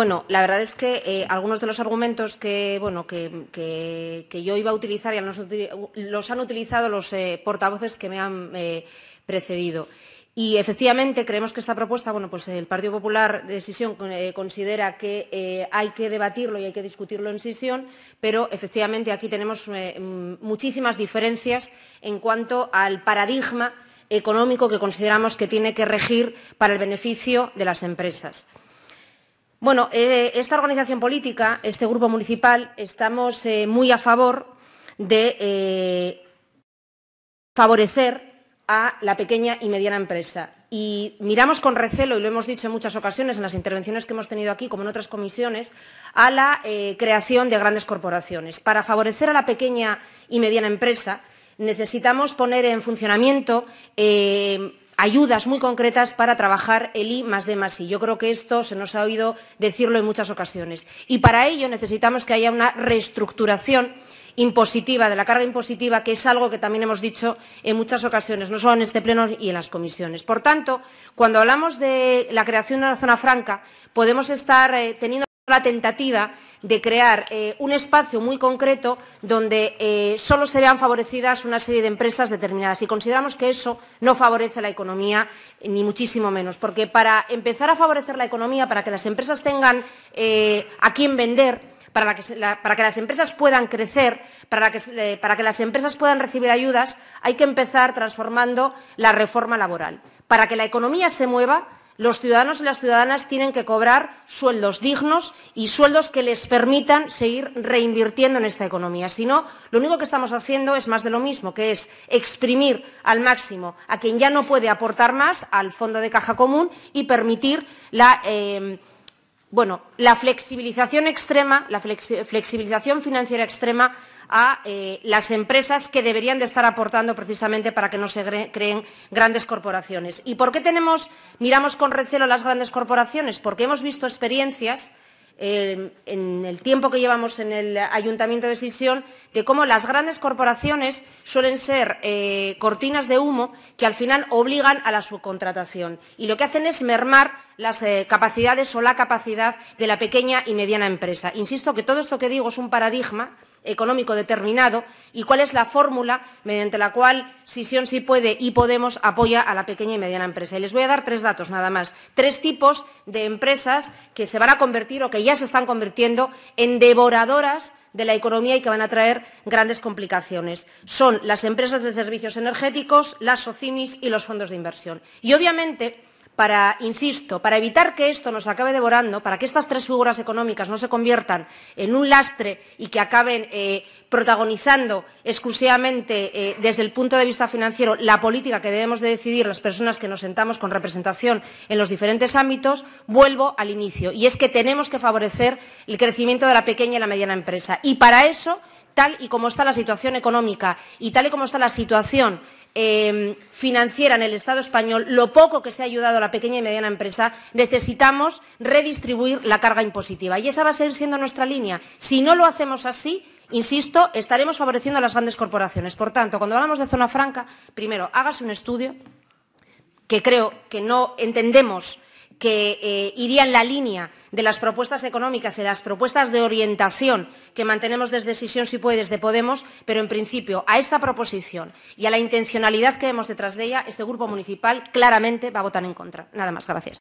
Bueno, la verdad es que eh, algunos de los argumentos que, que, yo iba a utilizar los, han utilizado los eh, portavoces que me han eh, precedido. Y efectivamente creemos que esta propuesta, bueno, pues el Partido Popular de Sisión considera que hay que debatirlo y hay que discutirlo en Sisión, pero efectivamente aquí tenemos mm, muchísimas diferencias en cuanto al paradigma económico que consideramos que tiene que regir para el beneficio de las empresas. Bueno, eh, esta organización política, este grupo municipal, estamos eh, muy a favor de eh, favorecer a la pequeña y mediana empresa. Y miramos con recelo, y lo hemos dicho en muchas ocasiones en las intervenciones que hemos tenido aquí, como en otras comisiones, a la creación de grandes corporaciones. Para favorecer a la pequeña y mediana empresa necesitamos poner en funcionamiento ayudas muy concretas para trabajar el I más D más I. Yo creo que esto se nos ha oído decirlo en muchas ocasiones. Y para ello necesitamos que haya una reestructuración impositiva, de la carga impositiva, que es algo que también hemos dicho en muchas ocasiones, no solo en este pleno y en las comisiones. Por tanto, cuando hablamos de la creación de una zona franca, podemos estar eh, teniendo la tentativa de crear eh, un espacio muy concreto donde eh, solo se vean favorecidas una serie de empresas determinadas. Y consideramos que eso no favorece la economía, ni muchísimo menos, porque para empezar a favorecer la economía, para que las empresas tengan eh, a quién vender, para, que, las empresas puedan crecer, para que las empresas puedan recibir ayudas, hay que empezar transformando la reforma laboral. Para que la economía se mueva, los ciudadanos y las ciudadanas tienen que cobrar sueldos dignos y sueldos que les permitan seguir reinvirtiendo en esta economía. Si no, lo único que estamos haciendo es más de lo mismo, que es exprimir al máximo a quien ya no puede aportar más al fondo de caja común y permitir la... Eh, bueno, la flexibilización extrema, la flexibilización financiera extrema a eh, las empresas que deberían de estar aportando precisamente para que no se creen grandes corporaciones. ¿Y por qué tenemos, miramos con recelo las grandes corporaciones? Porque hemos visto experiencias en el tiempo que llevamos en el Ayuntamiento de Sisión, de cómo las grandes corporaciones suelen ser eh, cortinas de humo que al final obligan a la subcontratación. Y lo que hacen es mermar las eh, capacidades o la capacidad de la pequeña y mediana empresa. Insisto que todo esto que digo es un paradigma económico determinado y cuál es la fórmula mediante la cual Sisión sí puede y Podemos apoya a la pequeña y mediana empresa. Y les voy a dar tres datos nada más, tres tipos de empresas que se van a convertir o que ya se están convirtiendo en devoradoras de la economía y que van a traer grandes complicaciones. Son las empresas de servicios energéticos, las OCIMIS y los fondos de inversión. Y obviamente para, insisto, para evitar que esto nos acabe devorando, para que estas tres figuras económicas no se conviertan en un lastre y que acaben eh, protagonizando exclusivamente eh, desde el punto de vista financiero la política que debemos de decidir las personas que nos sentamos con representación en los diferentes ámbitos, vuelvo al inicio. Y es que tenemos que favorecer el crecimiento de la pequeña y la mediana empresa. Y para eso tal y como está la situación económica y tal y como está la situación eh, financiera en el Estado español, lo poco que se ha ayudado a la pequeña y mediana empresa, necesitamos redistribuir la carga impositiva. Y esa va a seguir siendo nuestra línea. Si no lo hacemos así, insisto, estaremos favoreciendo a las grandes corporaciones. Por tanto, cuando hablamos de zona franca, primero, hágase un estudio que creo que no entendemos que eh, iría en la línea de las propuestas económicas y las propuestas de orientación que mantenemos desde Sisión Si Puede, desde Podemos, pero en principio a esta proposición y a la intencionalidad que vemos detrás de ella, este Grupo Municipal claramente va a votar en contra. Nada más, gracias.